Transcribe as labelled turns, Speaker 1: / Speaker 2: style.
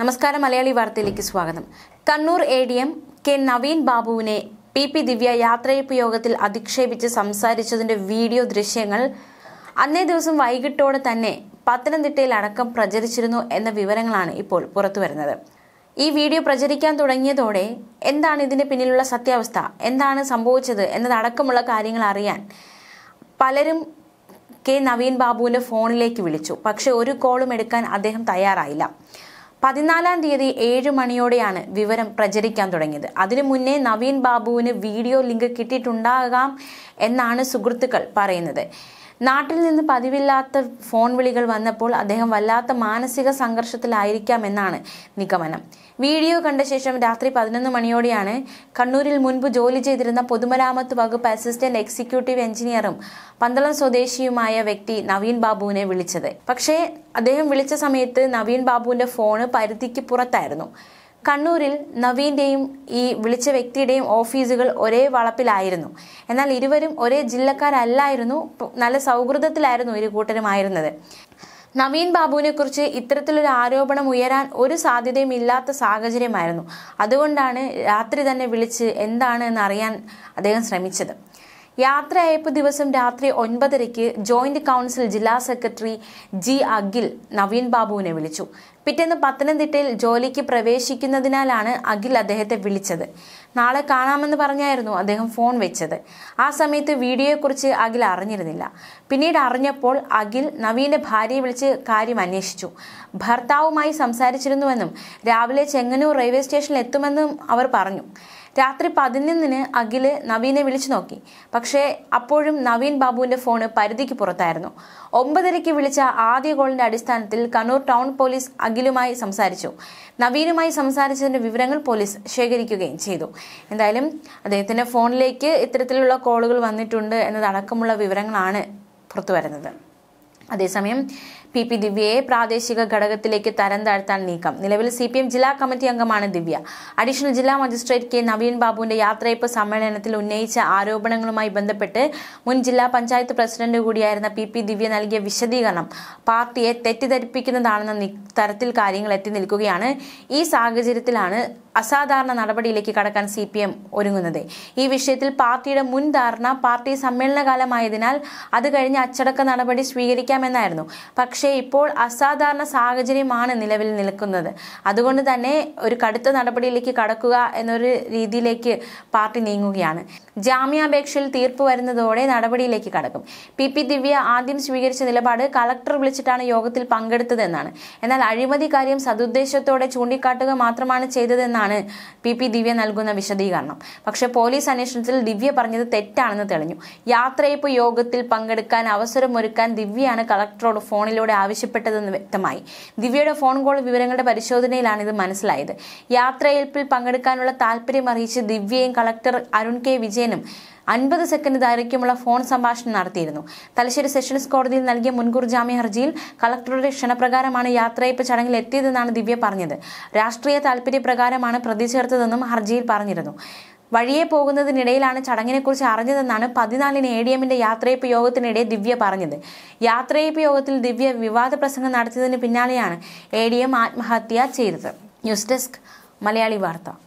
Speaker 1: നമസ്കാരം മലയാളി വാർത്തയിലേക്ക് സ്വാഗതം Kannur A D M K Naveen ബാബുവിനെ പി പി ദിവ്യ യാത്രയപ്പ് യോഗത്തിൽ അധിക്ഷേപിച്ച് സംസാരിച്ചതിന്റെ വീഡിയോ ദൃശ്യങ്ങൾ അന്നേ ദിവസം വൈകിട്ടോടെ തന്നെ പത്തനംതിട്ടയിൽ അടക്കം പ്രചരിച്ചിരുന്നു എന്ന വിവരങ്ങളാണ് ഇപ്പോൾ പുറത്തു വരുന്നത് ഈ വീഡിയോ പ്രചരിക്കാൻ തുടങ്ങിയതോടെ എന്താണ് ഇതിന്റെ പിന്നിലുള്ള സത്യാവസ്ഥ എന്താണ് സംഭവിച്ചത് എന്നതടക്കമുള്ള കാര്യങ്ങൾ അറിയാൻ പലരും കെ നവീൻ ബാബുവിന്റെ ഫോണിലേക്ക് വിളിച്ചു പക്ഷെ ഒരു കോളും എടുക്കാൻ അദ്ദേഹം തയ്യാറായില്ല പതിനാലാം തീയതി ഏഴ് മണിയോടെയാണ് വിവരം പ്രചരിക്കാൻ തുടങ്ങിയത് അതിനു മുന്നേ നവീൻ ബാബുവിന് വീഡിയോ ലിങ്ക് കിട്ടിയിട്ടുണ്ടാകാം എന്നാണ് സുഹൃത്തുക്കൾ പറയുന്നത് നാട്ടിൽ നിന്ന് പതിവില്ലാത്ത ഫോൺ വിളികൾ വന്നപ്പോൾ അദ്ദേഹം വല്ലാത്ത മാനസിക സംഘർഷത്തിലായിരിക്കാമെന്നാണ് നിഗമനം വീഡിയോ കണ്ട ശേഷം രാത്രി പതിനൊന്ന് മണിയോടെയാണ് കണ്ണൂരിൽ മുൻപ് ജോലി ചെയ്തിരുന്ന പൊതുമരാമത്ത് വകുപ്പ് അസിസ്റ്റന്റ് എക്സിക്യൂട്ടീവ് എഞ്ചിനീയറും പന്തളം സ്വദേശിയുമായ വ്യക്തി നവീൻ ബാബുവിനെ വിളിച്ചത് പക്ഷേ അദ്ദേഹം വിളിച്ച സമയത്ത് നവീൻ ബാബുവിന്റെ ഫോണ് പരിധിക്ക് പുറത്തായിരുന്നു കണ്ണൂരിൽ നവീന്റെയും ഈ വിളിച്ച വ്യക്തിയുടെയും ഓഫീസുകൾ ഒരേ വളപ്പിലായിരുന്നു എന്നാൽ ഇരുവരും ഒരേ ജില്ലക്കാരല്ലായിരുന്നു നല്ല സൗഹൃദത്തിലായിരുന്നു ഒരു കൂട്ടരുമായിരുന്നത് നവീൻ ബാബുവിനെ കുറിച്ച് ഇത്തരത്തിലൊരു ആരോപണം ഉയരാൻ ഒരു സാധ്യതയും ഇല്ലാത്ത സാഹചര്യമായിരുന്നു അതുകൊണ്ടാണ് രാത്രി തന്നെ വിളിച്ച് എന്താണ് എന്ന് അറിയാൻ അദ്ദേഹം ശ്രമിച്ചത് യാത്രയയപ്പ് ദിവസം രാത്രി ഒൻപതരയ്ക്ക് ജോയിന്റ് കൗൺസിൽ ജില്ലാ സെക്രട്ടറി ജി അഖിൽ നവീൻ ബാബുവിനെ വിളിച്ചു പിറ്റേന്ന് പത്തനംതിട്ടയിൽ ജോലിക്ക് പ്രവേശിക്കുന്നതിനാലാണ് അഖിൽ അദ്ദേഹത്തെ വിളിച്ചത് നാളെ കാണാമെന്ന് പറഞ്ഞായിരുന്നു അദ്ദേഹം ഫോൺ വെച്ചത് ആ സമയത്ത് വീഡിയോയെക്കുറിച്ച് അഖിൽ അറിഞ്ഞിരുന്നില്ല പിന്നീട് അറിഞ്ഞപ്പോൾ അഖിൽ നവീൻ്റെ ഭാര്യയെ വിളിച്ച് കാര്യം അന്വേഷിച്ചു ഭർത്താവുമായി സംസാരിച്ചിരുന്നുവെന്നും രാവിലെ ചെങ്ങന്നൂർ റെയിൽവേ സ്റ്റേഷനിൽ എത്തുമെന്നും അവർ പറഞ്ഞു രാത്രി പതിനൊന്നിന് അഖില് നവീനെ വിളിച്ചു നോക്കി പക്ഷേ അപ്പോഴും നവീൻ ബാബുവിന്റെ ഫോണ് പരിധിക്ക് പുറത്തായിരുന്നു ഒമ്പതരയ്ക്ക് വിളിച്ച ആദ്യ കോളിന്റെ അടിസ്ഥാനത്തിൽ കണ്ണൂർ ടൗൺ പോലീസ് അഖിലുമായി സംസാരിച്ചു നവീനുമായി സംസാരിച്ചതിന്റെ വിവരങ്ങൾ പോലീസ് ശേഖരിക്കുകയും ചെയ്തു എന്തായാലും അദ്ദേഹത്തിന്റെ ഫോണിലേക്ക് ഇത്തരത്തിലുള്ള കോളുകൾ വന്നിട്ടുണ്ട് എന്നതടക്കമുള്ള വിവരങ്ങളാണ് പുറത്തു വരുന്നത് അതേസമയം പി പി ദിവ്യയെ പ്രാദേശിക ഘടകത്തിലേക്ക് തരം താഴ്ത്താൻ നീക്കം നിലവിൽ സി പി എം ജില്ലാ കമ്മിറ്റി അംഗമാണ് ദിവ്യ അഡീഷണൽ ജില്ലാ മജിസ്ട്രേറ്റ് കെ നവീൻ ബാബുവിന്റെ യാത്രയപ്പ് സമ്മേളനത്തിൽ ഉന്നയിച്ച ആരോപണങ്ങളുമായി ബന്ധപ്പെട്ട് മുൻ ജില്ലാ പഞ്ചായത്ത് പ്രസിഡന്റ് കൂടിയായിരുന്ന പി പി ദിവ്യ നൽകിയ വിശദീകരണം പാർട്ടിയെ തെറ്റിദ്ധരിപ്പിക്കുന്നതാണെന്ന തരത്തിൽ കാര്യങ്ങൾ എത്തി നിൽക്കുകയാണ് ഈ സാഹചര്യത്തിലാണ് അസാധാരണ നടപടിയിലേക്ക് കടക്കാൻ സി പി എം ഒരുങ്ങുന്നത് ഈ വിഷയത്തിൽ പാർട്ടിയുടെ മുൻ ധാരണ പാർട്ടി സമ്മേളനകാലമായതിനാൽ അത് കഴിഞ്ഞ് അച്ചടക്ക നടപടി സ്വീകരിക്കാമെന്നായിരുന്നു പക്ഷേ ഇപ്പോൾ അസാധാരണ സാഹചര്യമാണ് നിലവിൽ നിൽക്കുന്നത് അതുകൊണ്ട് തന്നെ ഒരു കടുത്ത നടപടിയിലേക്ക് കടക്കുക എന്നൊരു രീതിയിലേക്ക് പാർട്ടി നീങ്ങുകയാണ് ജാമ്യാപേക്ഷയിൽ തീർപ്പ് വരുന്നതോടെ നടപടിയിലേക്ക് കടക്കും പി പി ദിവ്യ ആദ്യം സ്വീകരിച്ച നിലപാട് കളക്ടർ വിളിച്ചിട്ടാണ് യോഗത്തിൽ പങ്കെടുത്തതെന്നാണ് എന്നാൽ അഴിമതി കാര്യം സതുദ്ദേശത്തോടെ ചൂണ്ടിക്കാട്ടുക മാത്രമാണ് ചെയ്തതെന്നാണ് എന്നാണ് പി പി ദിവ്യ നൽകുന്ന വിശദീകരണം പക്ഷെ പോലീസ് അന്വേഷണത്തിൽ ദിവ്യ പറഞ്ഞത് തെറ്റാണെന്ന് തെളിഞ്ഞു യാത്രയപ്പ് യോഗത്തിൽ പങ്കെടുക്കാൻ അവസരമൊരുക്കാൻ ദിവ്യയാണ് കളക്ടറോട് ഫോണിലൂടെ ആവശ്യപ്പെട്ടതെന്ന് വ്യക്തമായി ദിവ്യയുടെ ഫോൺ കോൾ വിവരങ്ങളുടെ പരിശോധനയിലാണ് ഇത് മനസ്സിലായത് യാത്രയേൽപ്പിൽ പങ്കെടുക്കാനുള്ള താല്പര്യം അറിയിച്ച് ദിവ്യയും കളക്ടർ അരുൺ കെ വിജയനും അൻപത് സെക്കൻഡ് ദൈർഘ്യമുള്ള ഫോൺ സംഭാഷണം നടത്തിയിരുന്നു തലശ്ശേരി സെഷൻസ് കോടതിയിൽ നൽകിയ മുൻകൂർ ജാമ്യ ഹർജിയിൽ കളക്ടറുടെ ക്ഷണപ്രകാരമാണ് യാത്രയപ്പ് ചടങ്ങിൽ എത്തിയതെന്നാണ് ദിവ്യ പറഞ്ഞത് രാഷ്ട്രീയ താൽപര്യപ്രകാരമാണ് പ്രതി ചേർത്തതെന്നും ഹർജിയിൽ പറഞ്ഞിരുന്നു വഴിയെ പോകുന്നതിനിടയിലാണ് ചടങ്ങിനെക്കുറിച്ച് അറിഞ്ഞതെന്നാണ് പതിനാലിന് എ ഡി എമ്മിന്റെ യാത്രയപ്പ് യോഗത്തിനിടെ ദിവ്യ പറഞ്ഞത് യാത്രയപ്പ് യോഗത്തിൽ ദിവ്യ വിവാദ പ്രസംഗം നടത്തിയതിന് പിന്നാലെയാണ് എ ഡി എം ആത്മഹത്യ ചെയ്തത് ന്യൂസ് ഡെസ്ക് മലയാളി വാർത്ത